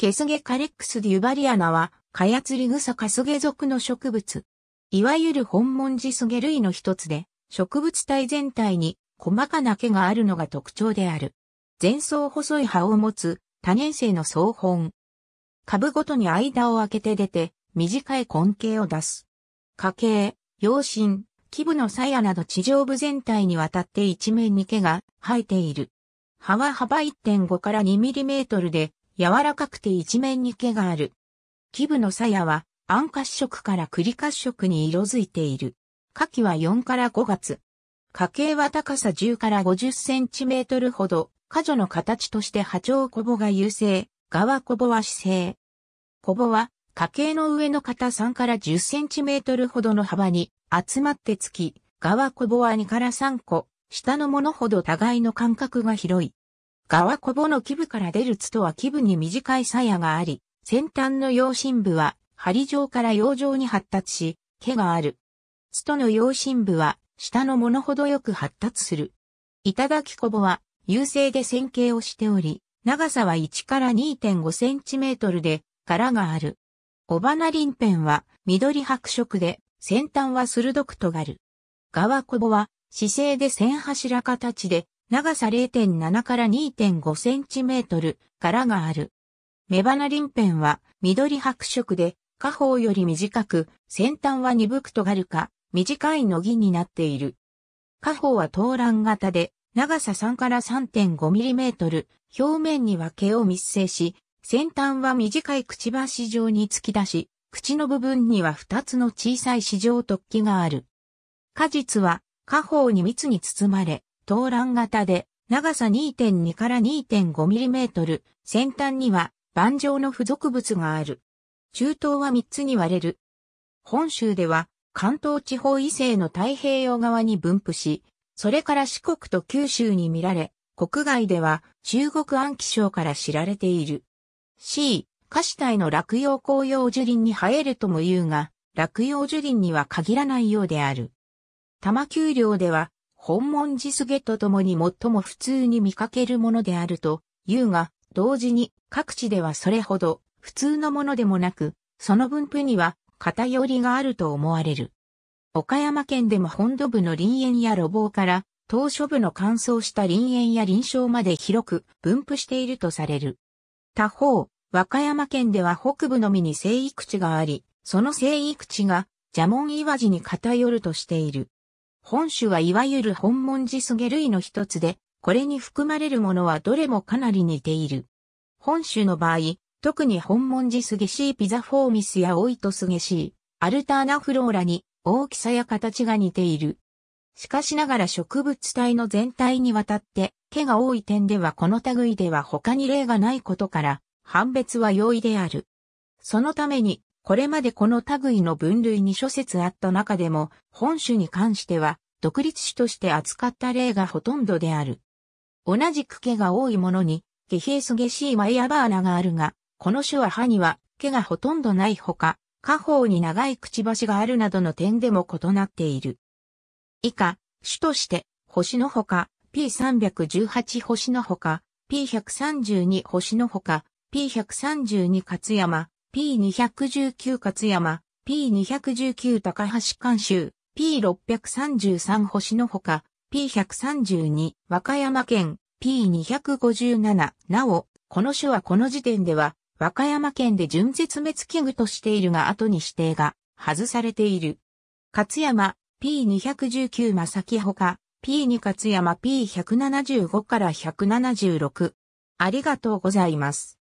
ケスゲカレックス・デュバリアナは、カヤツリグサカスゲ属の植物。いわゆる本文字スゲ類の一つで、植物体全体に細かな毛があるのが特徴である。前層細い葉を持つ多年生の総本。株ごとに間を空けて出て、短い根茎を出す。花茎、葉身、基部の鞘など地上部全体にわたって一面に毛が生えている。葉は幅1.5から2トルで、柔らかくて一面に毛がある。基部の鞘は、暗褐色から栗褐色に色づいている。夏季は4から5月。家計は高さ10から50センチメートルほど、花女の形として波長コボが優勢、側コボは姿勢。コボは、家計の上の型3から10センチメートルほどの幅に集まってつき、側コボは2から3個、下のものほど互いの間隔が広い。側こぼの基部から出る筒は基部に短い鞘があり、先端の用心部は針状から洋状に発達し、毛がある。筒の用心部は下のものほどよく発達する。きこぼは優勢で線形をしており、長さは1から2.5センチメートルで柄がある。尾花ペンは緑白色で先端は鋭く尖る。側こぼは姿勢で線柱形で長さ0.7から2.5センチメートル、柄がある。メバナリンペンは緑白色で、下方より短く、先端は鈍く尖るか、短いのぎになっている。下方は東卵型で、長さ3から3.5ミリメートル、表面には毛を密生し、先端は短いくちばし状に突き出し、口の部分には2つの小さい四条突起がある。果実は下方に蜜に包まれ、投卵型で、長さ2.2から2.5ミリメートル、先端には万状の付属物がある。中東は3つに割れる。本州では関東地方以西の太平洋側に分布し、それから四国と九州に見られ、国外では中国安記省から知られている。C、歌詞体の落葉紅葉樹林に生えるとも言うが、落葉樹林には限らないようである。多摩丘陵では本文字すげとともに最も普通に見かけるものであると言うが、同時に各地ではそれほど普通のものでもなく、その分布には偏りがあると思われる。岡山県でも本土部の林園や路傍から島諸部の乾燥した林園や林床まで広く分布しているとされる。他方、和歌山県では北部のみに生育地があり、その生育地が蛇紋岩地に偏るとしている。本種はいわゆる本文字すげ類の一つで、これに含まれるものはどれもかなり似ている。本種の場合、特に本文字すげシーピザフォーミスやオイトすげシー、アルターナフローラに大きさや形が似ている。しかしながら植物体の全体にわたって毛が多い点ではこの類では他に例がないことから判別は容易である。そのためにこれまでこの類の分類に諸説あった中でも、本種に関しては、独立種として扱った例がほとんどである。同じく毛が多いものに、毛平すげしいマイアバーナがあるが、この種は歯には毛がほとんどないほか、下方に長いくちばしがあるなどの点でも異なっている。以下、種として、星のほか、P318 星のほか、P132 星のほか、P132 勝山、P219 勝山、P219 高橋監修、P633 星のほか、P132 和歌山県、P257 なお、この種はこの時点では、和歌山県で純絶滅危惧としているが後に指定が外されている。勝山、P219 正木ほか、P2 勝山 P175 から176。ありがとうございます。